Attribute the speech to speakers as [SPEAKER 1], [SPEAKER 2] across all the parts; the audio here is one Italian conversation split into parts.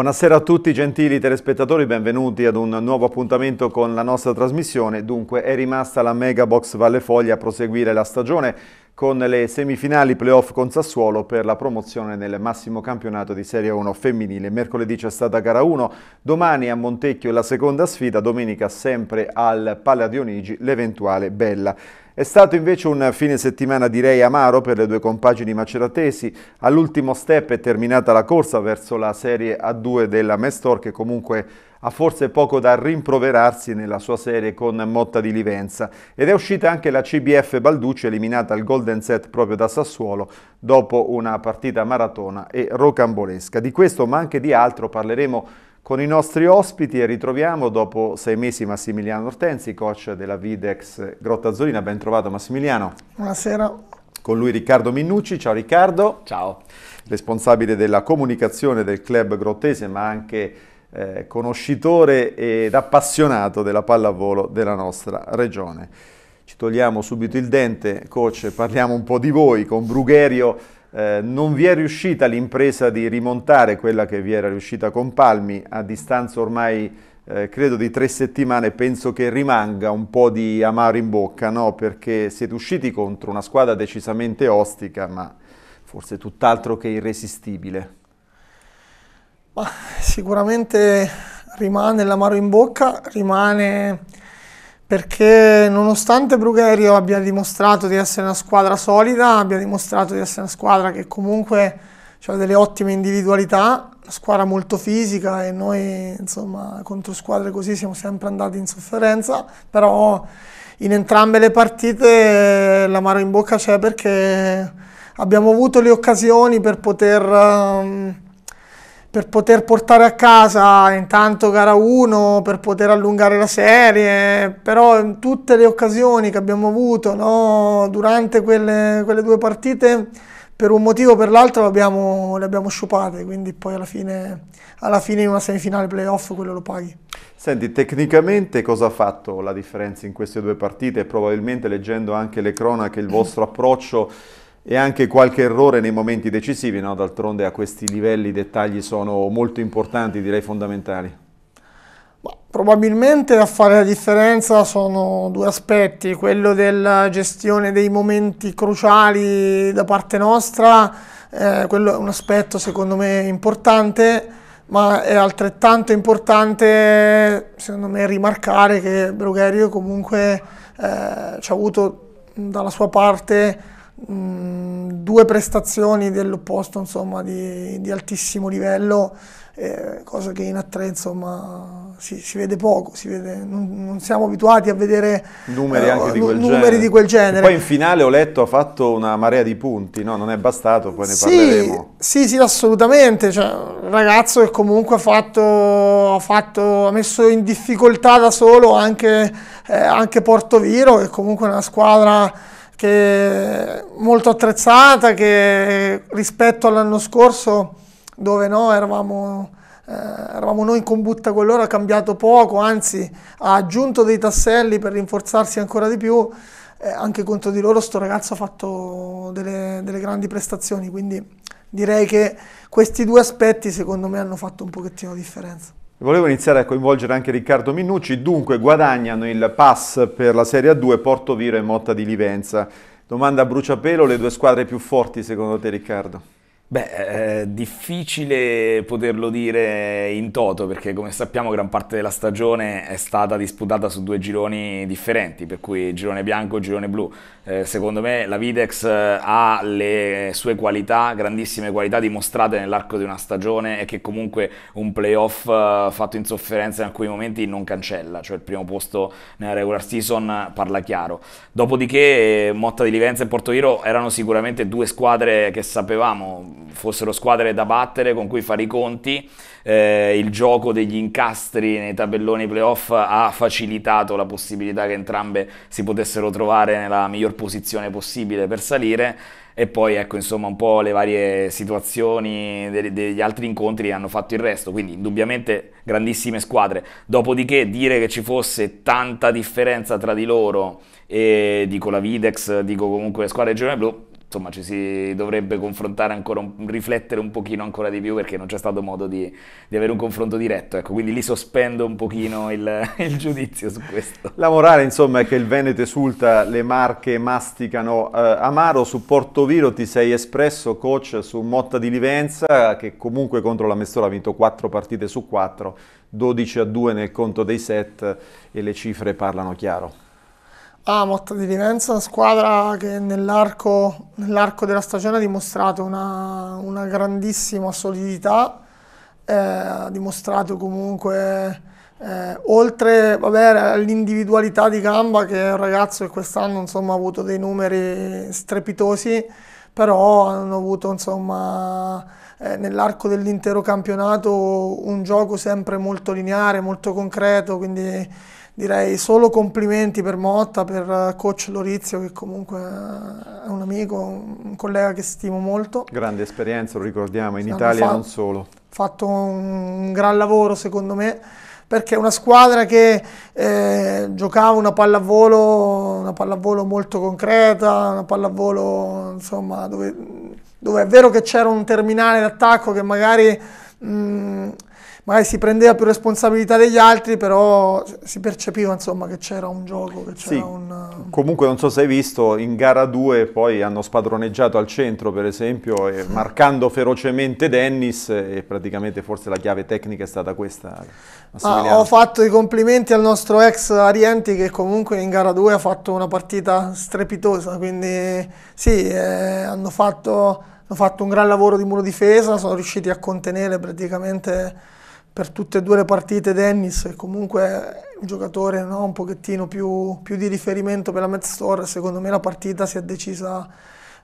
[SPEAKER 1] Buonasera a tutti gentili telespettatori, benvenuti ad un nuovo appuntamento con la nostra trasmissione. Dunque è rimasta la Megabox Box Valle Foglia a proseguire la stagione con le semifinali playoff con Sassuolo per la promozione nel massimo campionato di Serie 1 femminile. Mercoledì c'è stata gara 1, domani a Montecchio la seconda sfida, domenica sempre al Palla Dionigi l'eventuale Bella. È stato invece un fine settimana direi amaro per le due compagini maceratesi. All'ultimo step è terminata la corsa verso la Serie A2 della Mestor che comunque ha forse poco da rimproverarsi nella sua serie con Motta di Livenza. Ed è uscita anche la CBF Balducci eliminata al Golden Set proprio da Sassuolo dopo una partita maratona e rocambolesca. Di questo ma anche di altro parleremo con i nostri ospiti e ritroviamo dopo sei mesi Massimiliano Ortensi, coach della Videx Grotta Azzolina. Ben trovato Massimiliano. Buonasera. Con lui Riccardo Minnucci. Ciao Riccardo. Ciao. Responsabile della comunicazione del club grottese ma anche eh, conoscitore ed appassionato della pallavolo della nostra regione. Ci togliamo subito il dente, coach, parliamo un po' di voi con Brugherio eh, non vi è riuscita l'impresa di rimontare quella che vi era riuscita con Palmi a distanza ormai eh, credo di tre settimane penso che rimanga un po' di amaro in bocca no? perché siete usciti contro una squadra decisamente ostica ma forse tutt'altro che irresistibile
[SPEAKER 2] ma sicuramente rimane l'amaro in bocca rimane perché nonostante Brugherio abbia dimostrato di essere una squadra solida, abbia dimostrato di essere una squadra che comunque ha delle ottime individualità, una squadra molto fisica e noi insomma contro squadre così siamo sempre andati in sofferenza, però in entrambe le partite l'amaro in bocca c'è perché abbiamo avuto le occasioni per poter... Um, per poter portare a casa intanto gara 1, per poter allungare la serie, però in tutte le occasioni che abbiamo avuto no, durante quelle, quelle, due partite, per un motivo o per l'altro le abbiamo, le abbiamo sciupate, quindi poi alla fine, alla fine in una semifinale playoff quello lo paghi.
[SPEAKER 1] Senti, tecnicamente cosa ha fatto la differenza in queste due partite? Probabilmente leggendo anche le cronache il vostro approccio e anche qualche errore nei momenti decisivi, no? d'altronde a questi livelli i dettagli sono molto importanti, direi fondamentali.
[SPEAKER 2] Probabilmente a fare la differenza sono due aspetti, quello della gestione dei momenti cruciali da parte nostra, eh, quello è un aspetto secondo me importante, ma è altrettanto importante secondo me rimarcare che Brugherio comunque eh, ci ha avuto dalla sua parte Mm, due prestazioni dell'opposto insomma, di, di, altissimo livello, eh, cosa che in A3 insomma, si, si, vede poco, si vede, non, non, siamo abituati a vedere
[SPEAKER 1] numeri, eh, di, quel numeri di, quel genere. E poi in finale ho letto ha fatto una marea di punti, no? non è bastato, poi ne sì, parleremo.
[SPEAKER 2] Sì, sì, assolutamente, cioè, un ragazzo che comunque ha, fatto, ha, fatto, ha messo in difficoltà da solo anche, eh, anche Portoviro, che comunque è una squadra che molto attrezzata, che rispetto all'anno scorso dove no, eravamo, eh, eravamo, noi in combutta con loro, ha cambiato poco, anzi ha aggiunto dei tasselli per rinforzarsi ancora di più, eh, anche contro di loro sto ragazzo ha fatto delle, delle grandi prestazioni, quindi direi che questi due aspetti secondo me hanno fatto un pochettino la differenza.
[SPEAKER 1] Volevo iniziare a coinvolgere anche Riccardo Minucci, dunque guadagnano il pass per la Serie A2 Porto Viro e Motta di Livenza. Domanda a bruciapelo, le due squadre più forti
[SPEAKER 3] secondo te Riccardo? Beh, è eh, difficile poterlo dire in toto perché come sappiamo gran parte della stagione è stata disputata su due gironi differenti, per cui girone bianco e girone blu. Eh, secondo me la Videx eh, ha le sue qualità, grandissime qualità dimostrate nell'arco di una stagione e che comunque un playoff eh, fatto in sofferenza in alcuni momenti non cancella, cioè il primo posto nella regular season parla chiaro. Dopodiché Motta di Livenza e Portoghiro erano sicuramente due squadre che sapevamo fossero squadre da battere con cui fare i conti eh, il gioco degli incastri nei tabelloni playoff ha facilitato la possibilità che entrambe si potessero trovare nella miglior posizione possibile per salire e poi ecco insomma un po' le varie situazioni degli, altri incontri hanno fatto il resto, quindi indubbiamente grandissime squadre. Dopodiché dire che ci fosse tanta differenza tra di loro e dico la Videx, dico comunque le squadre giovane blu, insomma ci si dovrebbe confrontare ancora, riflettere un pochino ancora di più perché non c'è stato modo di, di avere un confronto diretto, ecco, quindi lì sospendo un pochino il, il, giudizio su questo.
[SPEAKER 1] La morale insomma è che il Veneto esulta, le Marche masticano. Eh, Amaro, su Portoviro ti sei espresso, coach, su Motta di Livenza che comunque contro la Mestola ha vinto 4 partite su 4, 12 a 2 nel conto dei set e le cifre parlano chiaro.
[SPEAKER 2] Amot di Vivenza, una squadra che nell'arco, nell'arco della stagione ha dimostrato una, una grandissima solidità, eh, ha dimostrato comunque, eh, oltre vabbè, all'individualità di Gamba, che è un ragazzo che quest'anno insomma, ha avuto dei numeri strepitosi, però hanno avuto insomma, eh, nell'arco dell'intero campionato un gioco sempre molto lineare, molto concreto, quindi direi solo complimenti per Motta, per eh, coach Lorizio che comunque eh, è un amico, un collega che stimo molto.
[SPEAKER 1] Grande esperienza, lo ricordiamo, in Stanno Italia e non solo. Ha
[SPEAKER 2] Fatto un gran lavoro secondo me perché è una squadra che eh, giocava una pallavolo, una pallavolo molto concreta, una pallavolo insomma, dove, dove è vero che c'era un terminale d'attacco che magari mh, mm, magari si prendeva più responsabilità degli altri, però si percepiva insomma che c'era un gioco, che c'era sì.
[SPEAKER 1] un... Um, comunque non so se hai visto, in gara 2 poi hanno spadroneggiato al centro per esempio, e, marcando ferocemente Dennis e praticamente forse la chiave tecnica è stata questa. Ah, ho
[SPEAKER 2] fatto i complimenti al nostro ex Arienti che comunque in gara 2 ha fatto una partita strepitosa, quindi sì, eh, hanno fatto hanno fatto un gran lavoro di muro difesa, sono riusciti a contenere praticamente per tutte e due le partite Dennis è comunque un giocatore no, un pochettino più, più, di riferimento per la Store, secondo me la partita si è decisa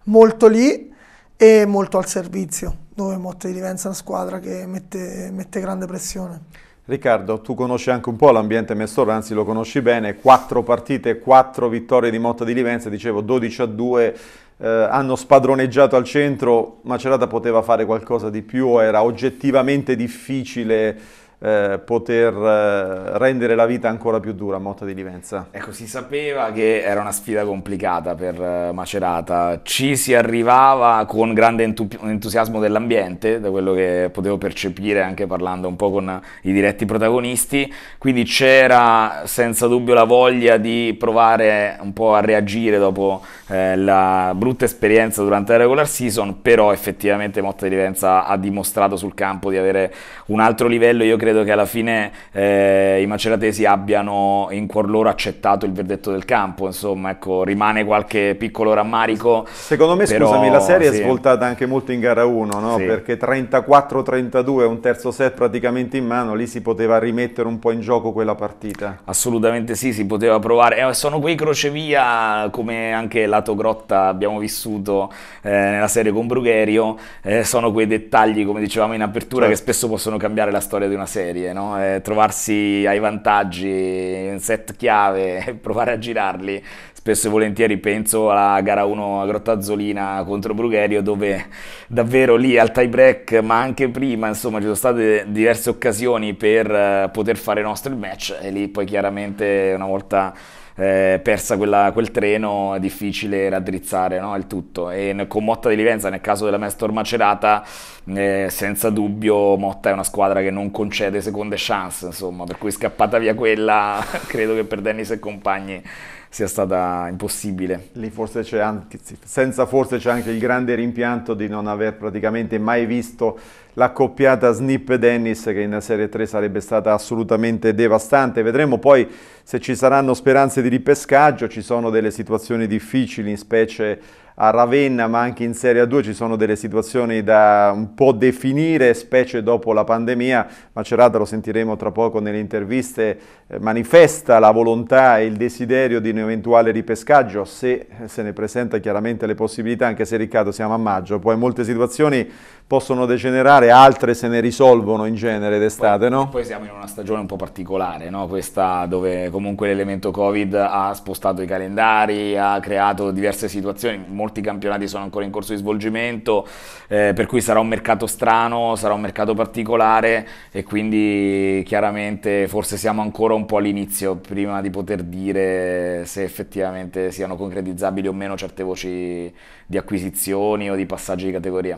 [SPEAKER 2] molto lì e molto al servizio, dove Motta di Livenza è una squadra che mette, mette grande pressione.
[SPEAKER 1] Riccardo, tu conosci anche un po' l'ambiente Messor, anzi lo conosci bene, quattro partite, quattro vittorie di Motta di Livenza, dicevo 12 a 2, eh, hanno spadroneggiato al centro, Macerata poteva fare qualcosa di più, era oggettivamente difficile eh, poter eh, rendere la vita ancora più dura a Motta di Livenza. Ecco, si
[SPEAKER 3] sapeva che era una sfida complicata per eh, Macerata, ci si arrivava con grande entu- entusiasmo dell'ambiente, da quello che potevo percepire anche parlando un po' con i diretti protagonisti, quindi c'era senza dubbio la voglia di provare un po' a reagire dopo eh, la brutta esperienza durante la regular season, però effettivamente Motta di Livenza ha dimostrato sul campo di avere un altro livello, io credo che alla fine eh, i maceratesi abbiano in cuor loro accettato il verdetto del campo, insomma, ecco, rimane qualche piccolo rammarico. Secondo me, però, scusami, la serie sì. è
[SPEAKER 1] svoltata anche molto in gara 1, no? sì. perché 34-32, un terzo set praticamente in mano, lì si poteva rimettere un po' in gioco quella partita.
[SPEAKER 3] Assolutamente sì, si poteva provare. Eh, sono quei crocevia, come anche lato grotta abbiamo vissuto eh, nella serie con Brugherio, eh, sono quei dettagli, come dicevamo in apertura, certo. che spesso possono possono cambiare la storia di una serie, no? eh, trovarsi ai vantaggi, in set chiave, provare a girarli. Spesso e volentieri penso alla gara 1 a Grottazzolina contro Brugherio, dove davvero lì al tie break, ma anche prima, insomma, ci sono state diverse occasioni per eh, poter fare nostro il match e lì poi chiaramente una volta eh, persa quella, quel treno è difficile raddrizzare no? il tutto. E con Motta di Livenza, nel caso della Mestor Macerata, eh, senza dubbio Motta è una squadra che non concede seconde chance, insomma, per cui scappata via quella, credo che per Dennis e compagni sia stata impossibile.
[SPEAKER 1] Lì forse c'è anche, senza forse c'è anche il grande rimpianto di non aver praticamente mai visto la coppiata Snip Dennis che in Serie 3 sarebbe stata assolutamente devastante. Vedremo poi se ci saranno speranze di ripescaggio, ci sono delle situazioni difficili in specie a Ravenna ma anche in Serie 2 ci sono delle situazioni da un po' definire, specie dopo la pandemia, Macerata lo sentiremo tra poco nelle interviste, eh, manifesta la volontà e il desiderio di un eventuale ripescaggio, se se ne presenta chiaramente le possibilità, anche se Riccardo siamo a maggio, poi molte situazioni possono degenerare, altre se ne risolvono in genere d'estate,
[SPEAKER 3] no? Poi siamo in una stagione un po' particolare, no? Questa dove comunque l'elemento Covid ha spostato i calendari, ha creato diverse situazioni molto molti campionati sono ancora in corso di svolgimento, eh, per cui sarà un mercato strano, sarà un mercato particolare e quindi chiaramente forse siamo ancora un po' all'inizio prima di poter dire se effettivamente siano concretizzabili o meno certe voci di acquisizioni o di passaggi di categoria.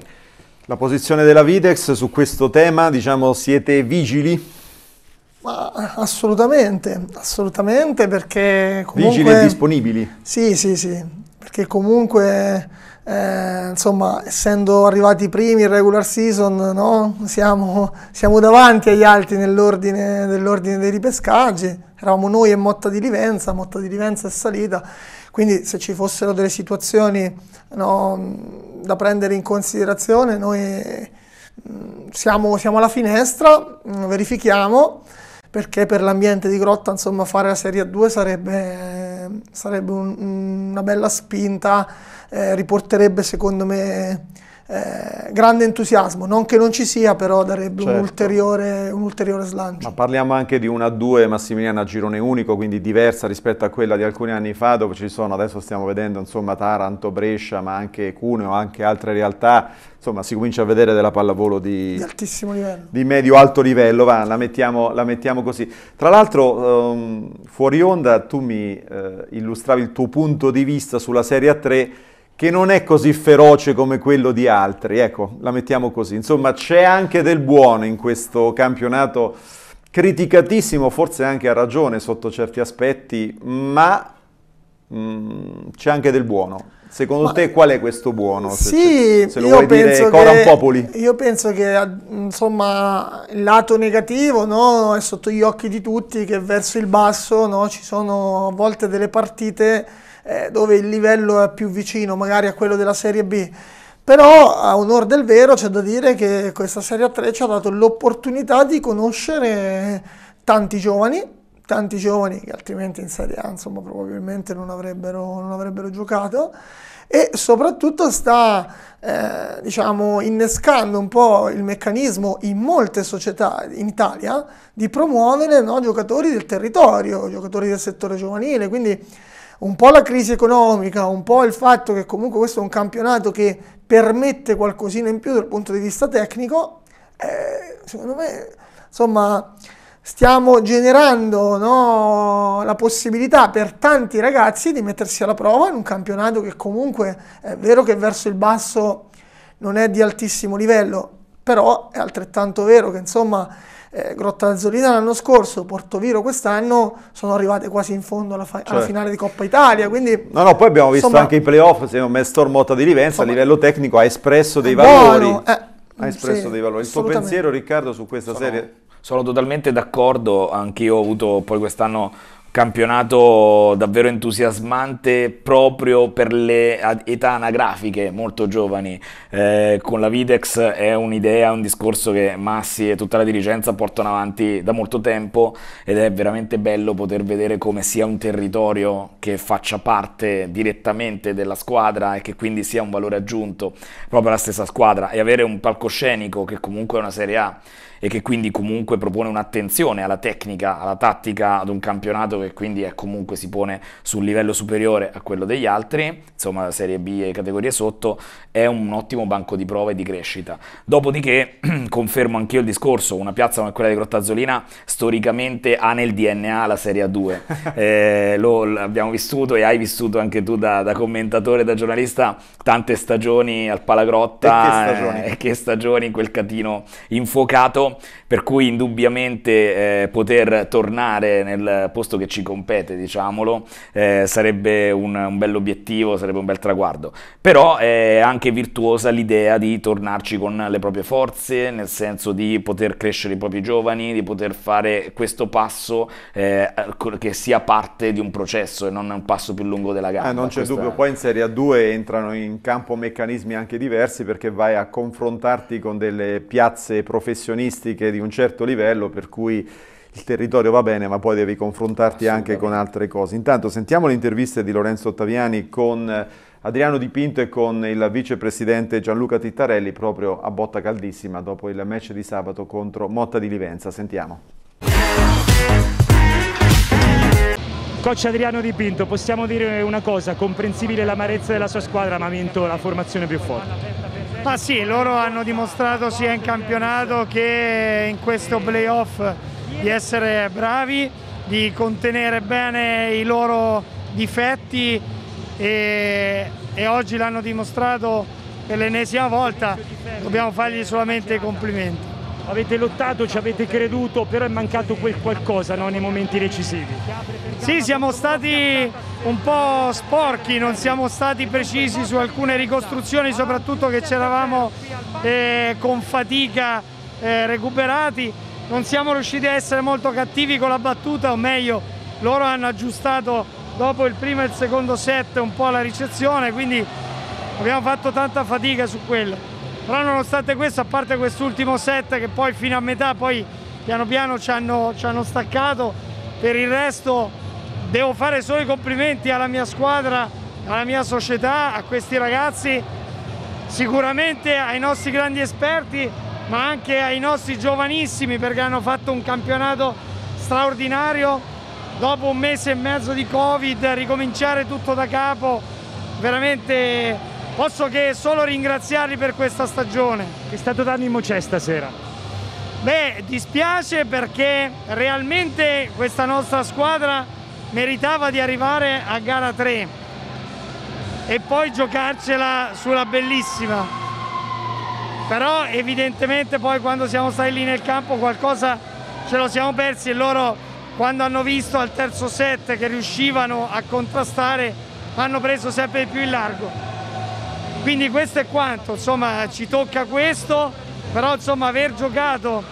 [SPEAKER 3] La posizione della Videx su questo tema, diciamo, siete vigili?
[SPEAKER 2] Ma assolutamente, assolutamente perché comunque... Vigili e disponibili. Sì, sì, sì perché comunque eh, insomma essendo arrivati i primi in regular season no? siamo, siamo, davanti agli altri nell'ordine, nell'ordine dei ripescaggi eravamo noi e Motta di Livenza Motta di Livenza è salita quindi se ci fossero delle situazioni no, da prendere in considerazione noi mm, siamo, siamo alla finestra mm, verifichiamo perché per l'ambiente di Grotta insomma fare la Serie A2 sarebbe sarebbe un, una bella spinta, eh, riporterebbe secondo me eh, grande entusiasmo, non che non ci sia, però darebbe certo. un, ulteriore, un, ulteriore, slancio.
[SPEAKER 1] Ma parliamo anche di una 2 Massimiliano a girone unico, quindi diversa rispetto a quella di alcuni anni fa, dove ci sono, adesso stiamo vedendo insomma Taranto, Brescia, ma anche Cuneo, anche altre realtà, insomma si comincia a vedere della pallavolo di, di
[SPEAKER 2] altissimo livello.
[SPEAKER 1] Di medio-alto livello, va, la mettiamo, la mettiamo così. Tra l'altro ehm, fuori onda tu mi eh, illustravi il tuo punto di vista sulla Serie A3, che non è così feroce come quello di altri, ecco, la mettiamo così. Insomma, c'è anche del buono in questo campionato criticatissimo, forse anche a ragione sotto certi aspetti, ma mh, mm, c'è anche del buono. Secondo ma te qual è questo buono? Sì, se, se lo vuoi dire Coran Popoli.
[SPEAKER 2] Io penso che insomma, il lato negativo no, è sotto gli occhi di tutti che verso il basso no, ci sono a volte delle partite eh, dove il livello è più vicino magari a quello della Serie B. Però a onore del vero c'è da dire che questa Serie a 3 ci ha dato l'opportunità di conoscere tanti giovani, tanti giovani che altrimenti in Serie A insomma, probabilmente non avrebbero, non avrebbero giocato e soprattutto sta eh, diciamo, innescando un po' il meccanismo in molte società in Italia di promuovere no, giocatori del territorio, giocatori del settore giovanile, quindi un po' la crisi economica, un po' il fatto che comunque questo è un campionato che permette qualcosina in più dal punto di vista tecnico, eh, secondo me, insomma, stiamo generando no, la possibilità per tanti ragazzi di mettersi alla prova in un campionato che comunque è vero che verso il basso non è di altissimo livello, però è altrettanto vero che insomma eh, Grotta Azzolina l'anno scorso, Porto Viro quest'anno, sono arrivate quasi in fondo alla, fa- cioè. alla certo. finale di Coppa Italia. Quindi,
[SPEAKER 1] no, no, poi abbiamo visto insomma, anche i playoff, se non Mestor Motta di Livenza insomma, a livello tecnico ha espresso dei valori. eh, ha espresso sì, dei valori. Il tuo pensiero
[SPEAKER 3] Riccardo su questa sono, serie? Sono totalmente d'accordo, anch'io ho avuto poi quest'anno campionato davvero entusiasmante proprio per le età anagrafiche molto giovani eh, con la Videx è un'idea un discorso che Massi e tutta la dirigenza portano avanti da molto tempo ed è veramente bello poter vedere come sia un territorio che faccia parte direttamente della squadra e che quindi sia un valore aggiunto proprio alla stessa squadra e avere un palcoscenico che comunque è una Serie A e che quindi comunque propone un'attenzione alla tecnica, alla tattica, ad un campionato che quindi è comunque si pone su un livello superiore a quello degli altri, insomma Serie B e categorie sotto, è un ottimo banco di prova e di crescita. Dopodiché confermo anch'io il discorso, una piazza come quella di Grottazzolina storicamente ha nel DNA la Serie A2, eh, lo abbiamo vissuto e hai vissuto anche tu da, da commentatore, da giornalista, tante stagioni al Palagrotta e che stagioni, eh, che stagioni in quel catino infuocato per cui indubbiamente eh, poter tornare nel posto che ci compete, diciamolo, eh, sarebbe un, un bell'obiettivo, sarebbe un bel traguardo. Però è anche virtuosa l'idea di tornarci con le proprie forze, nel senso di poter crescere i propri giovani, di poter fare questo passo eh, che sia parte di un processo e non un passo più lungo della gara. Ah, eh, non c'è Questa... dubbio,
[SPEAKER 1] poi in Serie A2 entrano in campo meccanismi anche diversi perché vai a confrontarti con delle piazze professioniste statistiche di un certo livello per cui il territorio va bene ma poi devi confrontarti anche con altre cose. Intanto sentiamo le interviste di Lorenzo Ottaviani con eh, Adriano Dipinto e con il vicepresidente Gianluca Tittarelli proprio a botta caldissima dopo il match di sabato contro Motta di Livenza. Sentiamo.
[SPEAKER 4] Coach Adriano Dipinto, possiamo dire una cosa, comprensibile l'amarezza della sua squadra ma ha vinto la formazione più forte. Ma sì, loro hanno dimostrato sia in campionato che in questo playoff di essere bravi, di contenere bene i loro difetti e, e oggi l'hanno dimostrato per l'ennesima volta, dobbiamo fargli solamente i complimenti avete lottato, ci avete creduto, però è mancato quel qualcosa no, nei momenti decisivi. Sì, siamo stati un po' sporchi, non siamo stati precisi su alcune ricostruzioni, soprattutto che c'eravamo eh, con fatica eh, recuperati. Non siamo riusciti a essere molto cattivi con la battuta, o meglio, loro hanno aggiustato dopo il primo e il secondo set un po' la ricezione, quindi abbiamo fatto tanta fatica su quello però nonostante questo, a parte quest'ultimo set che poi fino a metà poi piano piano ci hanno, ci hanno staccato, per il resto devo fare solo i complimenti alla mia squadra, alla mia società, a questi ragazzi, sicuramente ai nostri grandi esperti, ma anche ai nostri giovanissimi perché hanno fatto un campionato straordinario. Dopo un mese e mezzo di Covid ricominciare tutto da capo veramente posso che solo ringraziarli per questa stagione. Che stato d'animo c'è stasera? Beh, dispiace perché realmente questa nostra squadra meritava di arrivare a gara 3 e poi giocarcela sulla bellissima. Però evidentemente poi quando siamo stati lì nel campo qualcosa ce lo siamo persi e loro quando hanno visto al terzo set che riuscivano a contrastare hanno preso sempre più in largo quindi questo è quanto, insomma ci tocca questo, però insomma aver giocato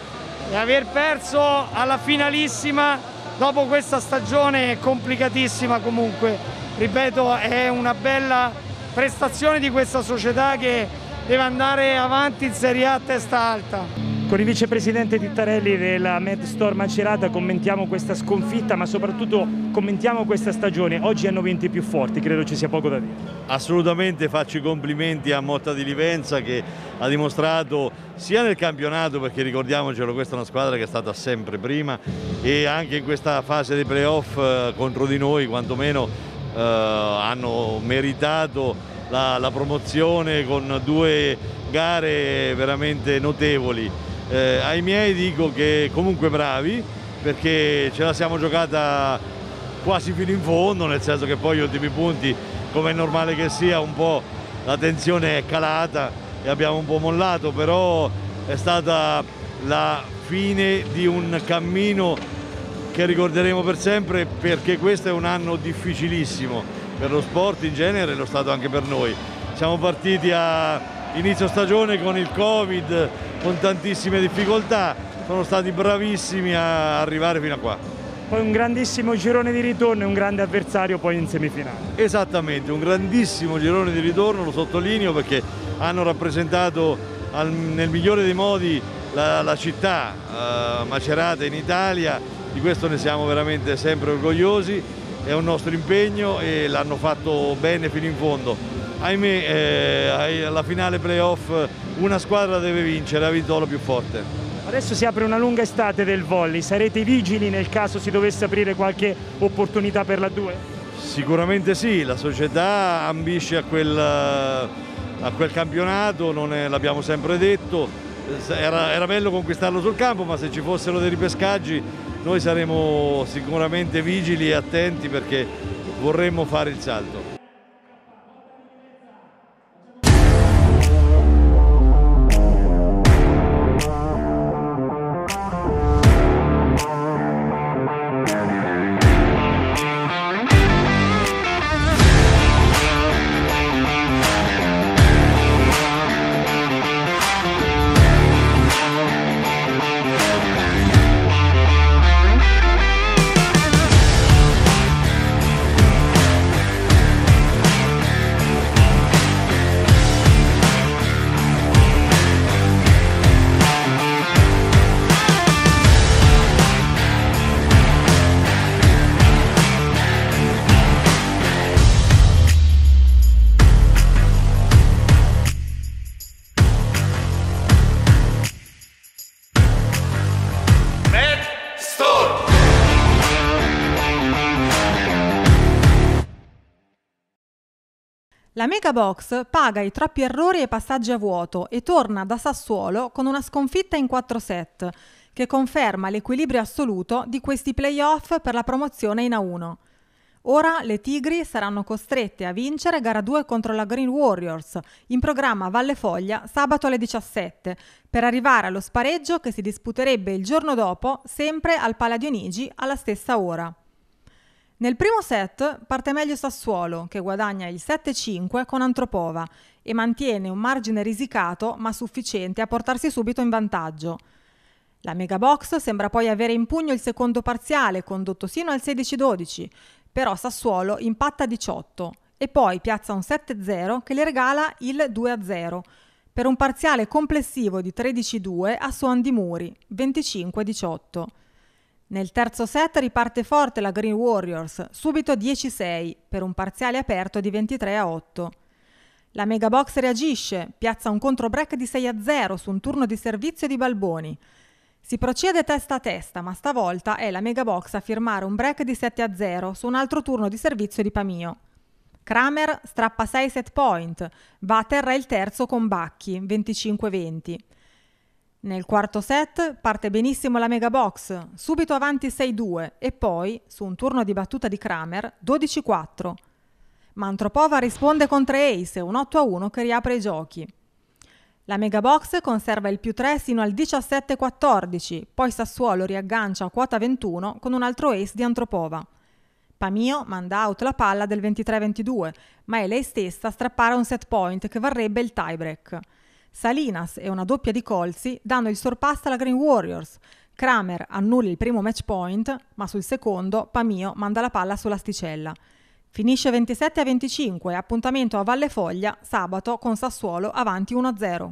[SPEAKER 4] e aver perso alla finalissima dopo questa stagione complicatissima comunque, ripeto è una bella prestazione di questa società che deve andare avanti in Serie A a testa alta. Con il vicepresidente Tittarelli della MedStore Macerata commentiamo questa sconfitta ma soprattutto commentiamo questa stagione. Oggi hanno vinto i più forti, credo ci sia poco da dire.
[SPEAKER 5] Assolutamente faccio i complimenti a Motta di Livenza che ha dimostrato sia nel campionato, perché ricordiamocelo questa è una squadra che è stata sempre prima e anche in questa fase dei playoff eh, contro di noi quantomeno eh, hanno meritato la, la promozione con due gare veramente notevoli. Eh, ai miei dico che comunque bravi perché ce la siamo giocata quasi fino in fondo, nel senso che poi gli ultimi punti, come è normale che sia, un po' la tensione è calata e abbiamo un po' mollato, però è stata la fine di un cammino che ricorderemo per sempre perché questo è un anno difficilissimo per lo sport in genere e lo stato anche per noi. Siamo partiti a inizio stagione con il Covid, con tantissime difficoltà, sono stati bravissimi a arrivare fino a qua.
[SPEAKER 4] Poi un grandissimo girone di ritorno e un grande avversario poi in semifinale.
[SPEAKER 5] Esattamente, un grandissimo girone di ritorno, lo sottolineo perché hanno rappresentato al, nel migliore dei modi la, la città eh, macerata in Italia, di questo ne siamo veramente sempre orgogliosi, è un nostro impegno e l'hanno fatto bene fino in fondo ahimè eh, alla finale playoff una squadra deve vincere, ha vinto la più forte.
[SPEAKER 4] Adesso si apre una lunga estate del volley, sarete vigili nel caso si dovesse aprire qualche opportunità per la 2? Sicuramente
[SPEAKER 5] sì, la società ambisce a quel, a quel campionato, l'abbiamo sempre detto, eh, era, era bello conquistarlo sul campo ma se ci fossero dei ripescaggi noi saremo sicuramente vigili e attenti perché vorremmo fare il salto.
[SPEAKER 6] La Megabox paga i troppi errori e passaggi a vuoto e torna da Sassuolo con una sconfitta in 4 set, che conferma l'equilibrio assoluto di questi playoff per la promozione in A1. Ora le Tigri saranno costrette a vincere gara 2 contro la Green Warriors, in programma Valle Foglia sabato alle 17, per arrivare allo spareggio che si disputerebbe il giorno dopo, sempre al Pala Dionigi alla stessa ora. Nel primo set parte meglio Sassuolo, che guadagna il 7-5 con Antropova e mantiene un margine risicato ma sufficiente a portarsi subito in vantaggio. La Megabox sembra poi avere in pugno il secondo parziale, condotto sino al 16-12, però Sassuolo impatta 18 e poi piazza un 7-0 che le regala il 2-0 per un parziale complessivo di 13-2 a suon di muri, 25-18. Nel terzo set riparte forte la Green Warriors, subito 10-6 per un parziale aperto di 23-8. La Megabox reagisce, piazza un controbreak di 6-0 su un turno di servizio di Balboni. Si procede testa a testa, ma stavolta è la Megabox a firmare un break di 7-0 su un altro turno di servizio di Pamio. Kramer strappa 6 set point, va a terra il terzo con Bacchi, 25-20. Nel quarto set parte benissimo la mega box, subito avanti 6-2 e poi, su un turno di battuta di Kramer, 12-4. Mantropova risponde con 3 ace e un 8-1 che riapre i giochi. La mega box conserva il più 3 sino al 17-14, poi Sassuolo riaggancia a quota 21 con un altro ace di Antropova. Pamio manda out la palla del 23-22, ma è lei stessa a strappare un set point che varrebbe il tiebreak. Salinas e una doppia di Colzi danno il sorpasso alla Green Warriors. Kramer annulla il primo match point, ma sul secondo Pamio manda la palla sull'asticella. Finisce 27 a 25, appuntamento a Valle Foglia sabato con Sassuolo avanti 1-0.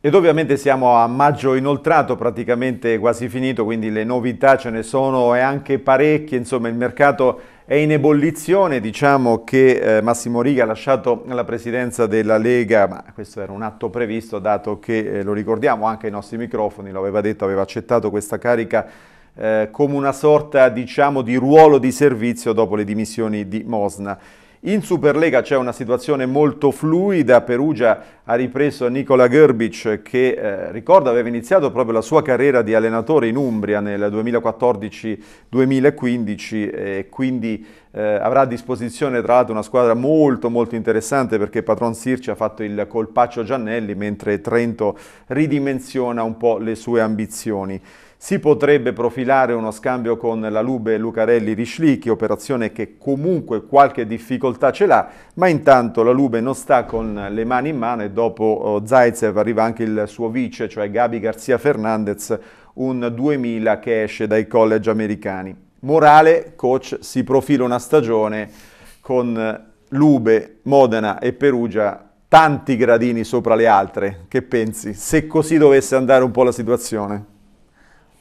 [SPEAKER 1] Ed ovviamente siamo a maggio inoltrato, praticamente quasi finito, quindi le novità ce ne sono e anche parecchie, insomma il mercato è in ebollizione, diciamo che eh, Massimo Riga ha lasciato la presidenza della Lega, ma questo era un atto previsto dato che, eh, lo ricordiamo anche ai nostri microfoni, lo aveva detto, aveva accettato questa carica eh, come una sorta diciamo, di ruolo di servizio dopo le dimissioni di Mosna. In Superlega c'è una situazione molto fluida, Perugia ha ripreso Nicola Gerbic che, eh, ricordo, aveva iniziato proprio la sua carriera di allenatore in Umbria nel 2014-2015 e quindi eh, avrà a disposizione tra l'altro una squadra molto molto interessante perché Patron Sirci ha fatto il colpaccio Giannelli mentre Trento ridimensiona un po' le sue ambizioni. Si potrebbe profilare uno scambio con la Lube Lucarelli-Rislicchi, operazione che comunque qualche difficoltà ce l'ha, ma intanto la Lube non sta con le mani in mano e dopo oh, Zaitsev arriva anche il suo vice, cioè Gabi Garcia Fernandez, un 2000 che esce dai college americani. Morale, coach, si profila una stagione con Lube, Modena e Perugia tanti gradini sopra le altre. Che pensi? Se così dovesse andare un po' la situazione?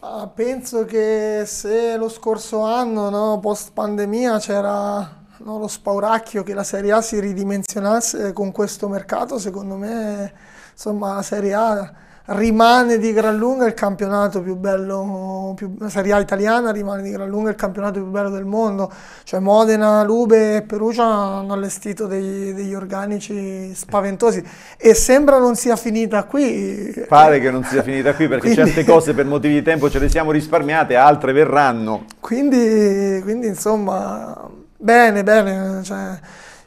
[SPEAKER 2] Ah, penso che se lo scorso anno, no, post pandemia, c'era no, lo spauracchio che la Serie A si ridimensionasse con questo mercato, secondo me, insomma, la Serie A rimane di gran lunga il campionato più bello, più, la Serie A italiana rimane di gran lunga il campionato più bello del mondo, cioè Modena, Lube e Perugia hanno allestito degli, degli organici spaventosi e sembra non sia finita qui.
[SPEAKER 1] Pare che non sia finita qui perché quindi, certe cose per motivi di tempo ce le siamo risparmiate, altre verranno.
[SPEAKER 2] Quindi, quindi insomma, bene, bene. Cioè,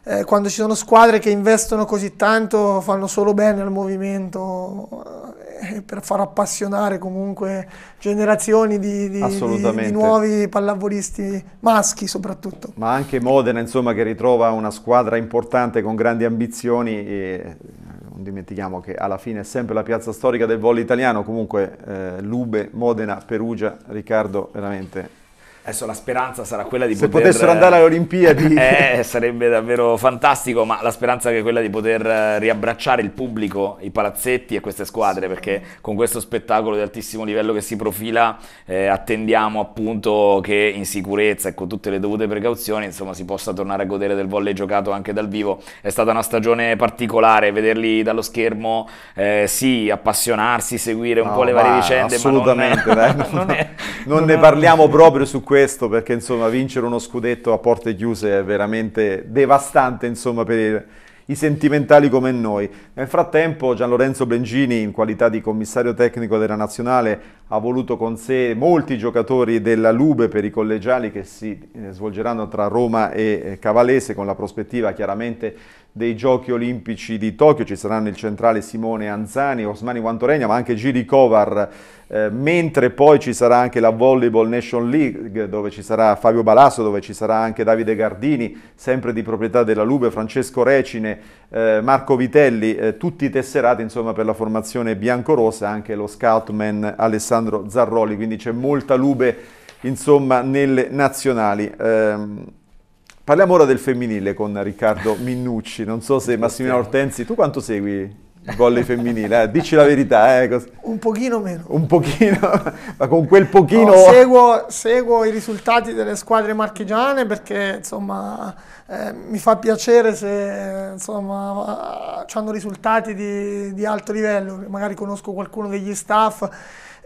[SPEAKER 2] eh, quando ci sono squadre che investono così tanto fanno solo bene al movimento eh, per far appassionare comunque generazioni di, di, di, di, nuovi pallavolisti maschi soprattutto.
[SPEAKER 1] Ma anche Modena insomma che ritrova una squadra importante con grandi ambizioni e eh, non dimentichiamo che alla fine è sempre la piazza storica del volo italiano, comunque eh, Lube, Modena, Perugia, Riccardo veramente
[SPEAKER 3] Adesso la speranza sarà quella di Se poter... Se potessero andare alle Olimpiadi... Eh, sarebbe davvero fantastico, ma la speranza è quella di poter eh, riabbracciare il pubblico, i palazzetti e queste squadre, perché con questo spettacolo di altissimo livello che si profila eh, attendiamo appunto che in sicurezza e con tutte le dovute precauzioni insomma, si possa tornare a godere del volley giocato anche dal vivo. È stata una stagione particolare, vederli dallo schermo, eh, sì, appassionarsi, seguire un no, po' le varie vicende, assolutamente, ma non, dai, non, è,
[SPEAKER 1] non, non ne parliamo proprio su questo questo perché insomma vincere uno scudetto a porte chiuse è veramente devastante insomma per i sentimentali come noi. Nel frattempo Gianlorenzo Bengini in qualità di commissario tecnico della Nazionale, ha voluto con sé molti giocatori della Lube per i collegiali che si eh, svolgeranno tra Roma e eh, Cavalese con la prospettiva chiaramente dei Giochi Olimpici di Tokyo, ci saranno il centrale Simone Anzani, Osmani Guantoregna, ma anche Giri Kovar, eh, mentre poi ci sarà anche la Volleyball Nation League, dove ci sarà Fabio Balasso, dove ci sarà anche Davide Gardini, sempre di proprietà della Lube, Francesco Recine, eh, Marco Vitelli, eh, tutti tesserati insomma, per la formazione biancorossa, anche lo scoutman Alessandro Zarroli, quindi c'è molta Lube insomma, nelle nazionali. Ehm, Parliamo ora del femminile con Riccardo Minnucci, non so se Massimiliano Ortensi, tu quanto segui il volley femminile? Eh? Dici la verità. Eh?
[SPEAKER 2] Un pochino meno.
[SPEAKER 1] Un pochino, ma con quel pochino... No,
[SPEAKER 2] seguo, seguo, i risultati delle squadre marchigiane perché insomma eh, mi fa piacere se insomma hanno risultati di, di alto livello, magari conosco qualcuno degli staff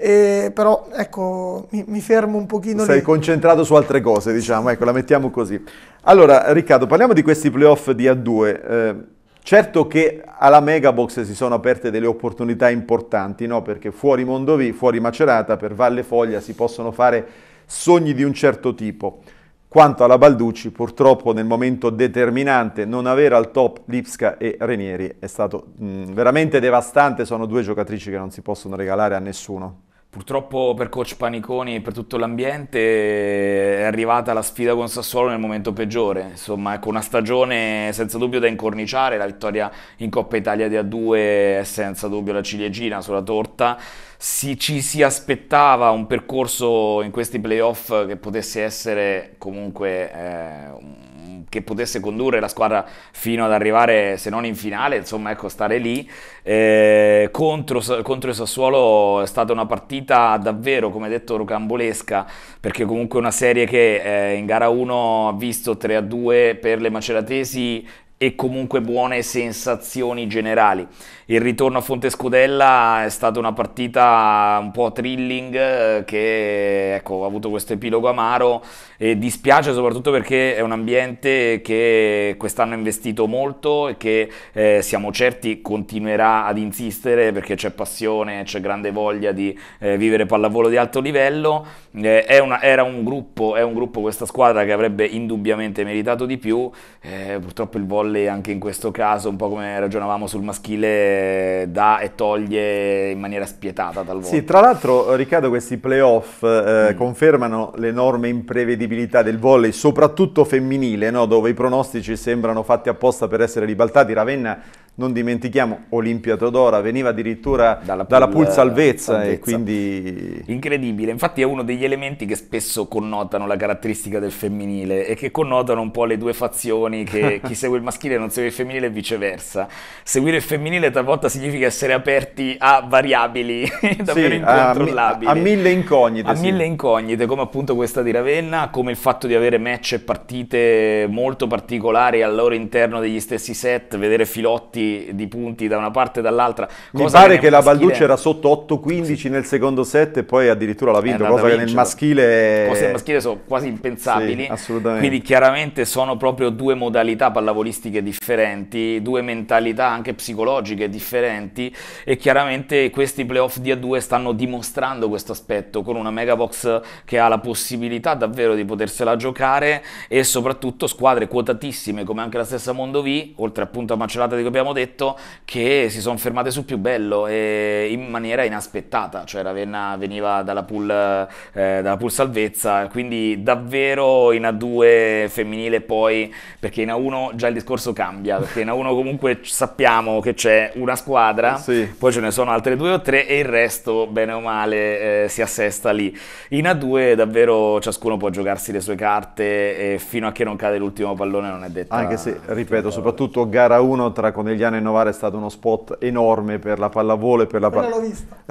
[SPEAKER 2] eh, però ecco, mi, mi, fermo un pochino Sei lì.
[SPEAKER 1] concentrato su altre cose, diciamo, ecco, la mettiamo così. Allora, Riccardo, parliamo di questi playoff di A2. Eh, certo che alla Megabox si sono aperte delle opportunità importanti, no? Perché fuori Mondovì, fuori Macerata, per Valle Foglia si possono fare sogni di un certo tipo. Quanto alla Balducci, purtroppo nel momento determinante non avere al top Lipska e Renieri è stato mh, mm, veramente devastante, sono due giocatrici che non si possono regalare a nessuno.
[SPEAKER 3] Purtroppo per coach Paniconi e per tutto l'ambiente è arrivata la sfida con Sassuolo nel momento peggiore, insomma ecco una stagione senza dubbio da incorniciare, la vittoria in Coppa Italia di A2 è senza dubbio la ciliegina sulla torta, si, ci si aspettava un percorso in questi playoff che potesse essere comunque eh, che potesse condurre la squadra fino ad arrivare se non in finale, insomma ecco stare lì. Eh, contro, contro, il Sassuolo è stata una partita davvero, come detto, rocambolesca, perché comunque una serie che eh, in gara 1 ha visto 3-2 per le maceratesi e comunque buone sensazioni generali il ritorno a Fonte Scudella è stata una partita un po' thrilling eh, che ecco, ha avuto questo epilogo amaro e dispiace soprattutto perché è un ambiente che quest'anno ha investito molto e che eh, siamo certi continuerà ad insistere perché c'è passione, c'è grande voglia di eh, vivere pallavolo di alto livello. Eh, una, era un gruppo, è un gruppo questa squadra che avrebbe indubbiamente meritato di più. Eh, purtroppo il volley anche in questo caso, un po' come ragionavamo sul maschile, eh, dà e toglie in maniera spietata talvolta. Sì,
[SPEAKER 1] tra l'altro Riccardo questi playoff eh, mm. confermano l'enorme imprevedibilità del volley, soprattutto femminile, no? dove i pronostici sembrano fatti apposta per essere ribaltati. Ravenna non dimentichiamo, Olimpia Teodora veniva addirittura dalla, dalla pool, salvezza salvezza. e
[SPEAKER 3] quindi... Incredibile, infatti è uno degli elementi che spesso connotano la caratteristica del femminile e che connotano un po' le due fazioni che chi segue il maschile non segue il femminile e viceversa. Seguire il femminile talvolta significa essere aperti a variabili davvero sì, incontrollabili. A, mi, a, mille incognite. A sì. mille incognite, come appunto questa di Ravenna, come il fatto di avere match e partite molto particolari al loro interno degli stessi set, vedere Filotti di, punti da una parte e dall'altra. Mi pare che, che la Balducci era
[SPEAKER 1] sotto 8-15 sì. nel secondo set e poi addirittura l'ha vinto, cosa che nel maschile... Cose nel maschile
[SPEAKER 3] sono quasi impensabili, sì, assolutamente. quindi chiaramente sono proprio due modalità pallavolistiche differenti, due mentalità anche psicologiche differenti e chiaramente questi playoff di A2 stanno dimostrando questo aspetto con una Megavox che ha la possibilità davvero di potersela giocare e soprattutto squadre quotatissime come anche la stessa Mondovì, oltre appunto a Macerata di cui abbiamo avevamo detto che si sono fermate sul più bello e in maniera inaspettata, cioè Ravenna veniva dalla pool, eh, dalla pool salvezza, quindi davvero in A2 femminile poi, perché in A1 già il discorso cambia, perché in A1 comunque sappiamo che c'è una squadra, eh, sì. poi ce ne sono altre due o tre e il resto bene o male eh, si assesta lì. In A2 davvero ciascuno può giocarsi le sue carte e fino a che non cade l'ultimo pallone non è detto. Anche se, ripeto,
[SPEAKER 1] soprattutto gara 1 tra con il negli anni 90 è stato uno spot enorme per la pallavolo e per la pallavolo. l'ho visto.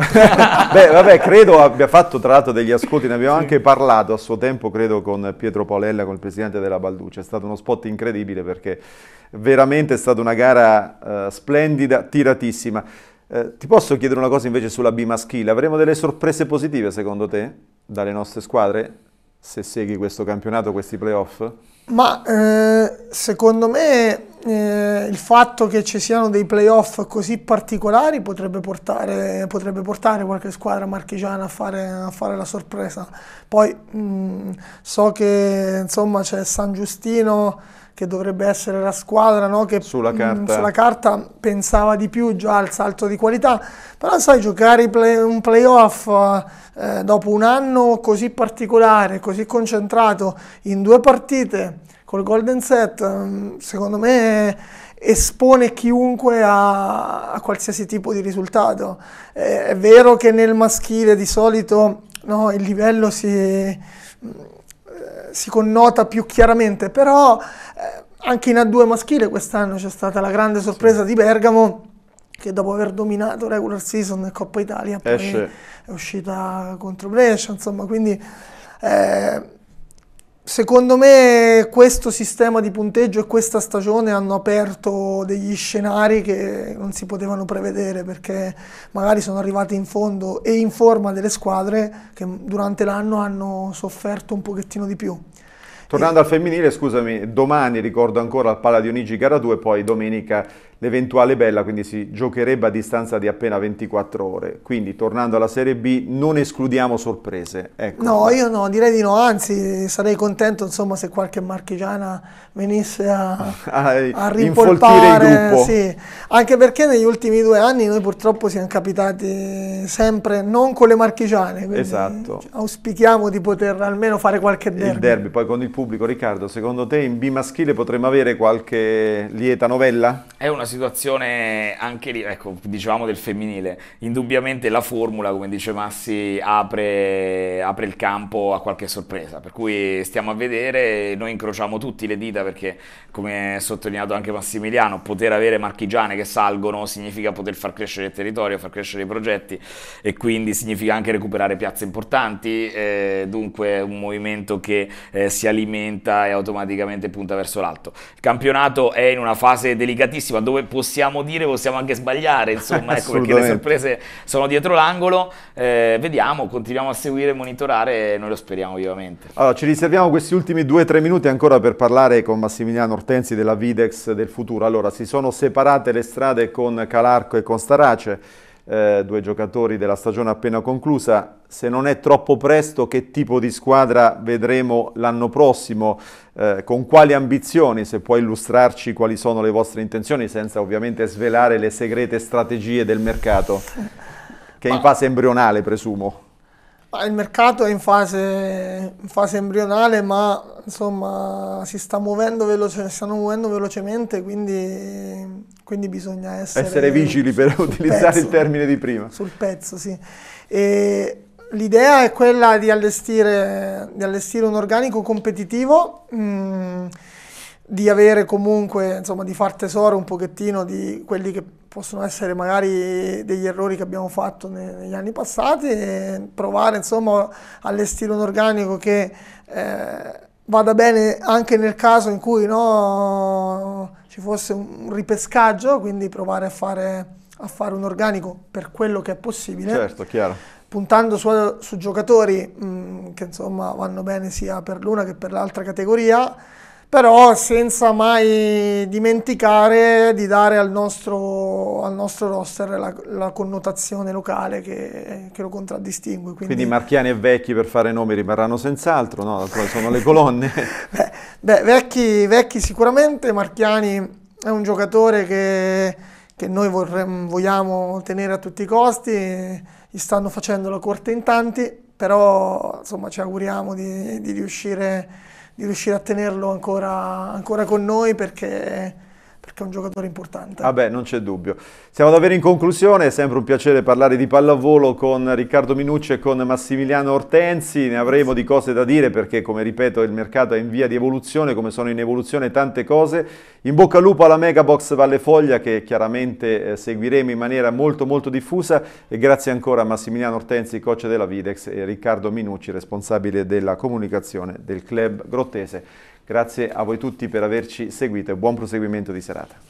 [SPEAKER 1] Beh, vabbè, credo abbia fatto tra l'altro degli ascolti, ne abbiamo sì. anche parlato a suo tempo, credo, con Pietro Paolella, con il presidente della Balduccia. È stato uno spot incredibile perché veramente è stata una gara uh, splendida, tiratissima. Uh, ti posso chiedere una cosa invece sulla B maschile? Avremo delle sorprese positive secondo te dalle nostre squadre se segui questo campionato, questi playoff?
[SPEAKER 2] Ma eh, secondo me eh, il fatto che ci siano dei playoff così particolari potrebbe portare, potrebbe portare qualche squadra marchigiana a fare, a fare la sorpresa. Poi mh, mm, so che insomma, c'è San Giustino che dovrebbe essere la squadra no? che sulla mm, carta. Mh, sulla carta. pensava di più già al salto di qualità, però sai giocare play, un playoff eh, dopo un anno così particolare, così concentrato in due partite Col golden set, mm, secondo me, espone chiunque a, a qualsiasi tipo di risultato. Eh, è vero che nel maschile di solito no, il livello si, mm, eh, si, connota più chiaramente, però eh, anche in A2 maschile quest'anno c'è stata la grande sorpresa sì. di Bergamo che dopo aver dominato regular season e Coppa Italia poi Esce. è uscita contro Brescia, insomma, quindi eh, Secondo me questo sistema di punteggio e questa stagione hanno aperto degli scenari che non si potevano prevedere perché magari sono arrivate in fondo e in forma delle squadre che durante l'anno hanno sofferto un pochettino di più.
[SPEAKER 1] Tornando e... al femminile, scusami, domani ricordo ancora al Palla Dionigi gara 2 poi domenica l'eventuale bella, quindi si giocherebbe a distanza di appena 24 ore. Quindi tornando alla Serie B non escludiamo sorprese. Ecco. No, io
[SPEAKER 2] no, direi di no, anzi sarei contento insomma, se qualche marchigiana venisse a, a, a gruppo. Sì. Anche perché negli ultimi due anni noi purtroppo siamo capitati sempre non con le marchigiane, quindi esatto. auspichiamo di poter almeno fare qualche derby. Il
[SPEAKER 1] derby, poi con il pubblico Riccardo, secondo te in B maschile potremmo avere qualche lieta novella?
[SPEAKER 3] È una situazione anche lì, ecco, dicevamo del femminile, indubbiamente la formula, come dice Massi, apre, apre il campo a qualche sorpresa, per cui stiamo a vedere, noi incrociamo tutti le dita perché, come ha sottolineato anche Massimiliano, poter avere marchigiane che salgono significa poter far crescere il territorio, far crescere i progetti e quindi significa anche recuperare piazze importanti, eh, dunque un movimento che eh, si alimenta e automaticamente punta verso l'alto. Il campionato è in una fase delicatissima dove possiamo dire, possiamo anche sbagliare, insomma, ecco, perché le sorprese sono dietro l'angolo. Eh, vediamo, continuiamo a seguire e monitorare, noi lo speriamo vivamente.
[SPEAKER 1] Allora, ci riserviamo questi ultimi due o tre minuti ancora per parlare con Massimiliano Ortensi della Videx del futuro. Allora, si sono separate le strade con Calarco e con Starace eh, due giocatori della stagione appena conclusa. Se non è troppo presto, che tipo di squadra vedremo l'anno prossimo? Eh, con quali ambizioni? Se puoi illustrarci quali sono le vostre intenzioni, senza ovviamente svelare le segrete strategie del mercato, che è in fase embrionale, presumo.
[SPEAKER 2] Il mercato è in fase, in fase embrionale, ma insomma si sta muovendo, veloce, stanno muovendo velocemente, quindi, quindi bisogna essere, essere... vigili per utilizzare pezzo, il termine di prima. Sul pezzo, sì. E l'idea è quella di allestire, di allestire un organico competitivo. Mh, mm, di avere comunque, insomma, di far tesoro un pochettino di quelli che possono essere magari degli errori che abbiamo fatto negli anni passati e provare, insomma, allestire un organico che eh, vada bene anche nel caso in cui no, ci fosse un ripescaggio, quindi provare a fare, a fare un organico per quello che è possibile. Certo, chiaro puntando su, su giocatori mh, mm, che insomma vanno bene sia per l'una che per l'altra categoria però senza mai dimenticare di dare al nostro, al nostro roster la, la, connotazione locale che, che lo contraddistingue. Quindi... Quindi...
[SPEAKER 1] Marchiani e Vecchi per fare nomi rimarranno senz'altro, no? sono le colonne. beh,
[SPEAKER 2] beh vecchi, vecchi, sicuramente, Marchiani è un giocatore che, che noi vorremmo, vogliamo tenere a tutti i costi, gli stanno facendo la corte in tanti, però insomma, ci auguriamo di, di riuscire di riuscire a tenerlo ancora, ancora con noi perché perché è un giocatore importante. Vabbè,
[SPEAKER 1] ah non c'è dubbio. Siamo davvero in conclusione, è sempre un piacere parlare di pallavolo con Riccardo Minucci e con Massimiliano Ortensi, ne avremo di cose da dire perché, come ripeto, il mercato è in via di evoluzione, come sono in evoluzione tante cose. In bocca al lupo alla Megabox Valle Foglia che chiaramente eh, seguiremo in maniera molto molto diffusa e grazie ancora a Massimiliano Ortensi, coach della Videx e Riccardo Minucci, responsabile della comunicazione del club grottese. Grazie a voi tutti per averci seguito e buon proseguimento di serata.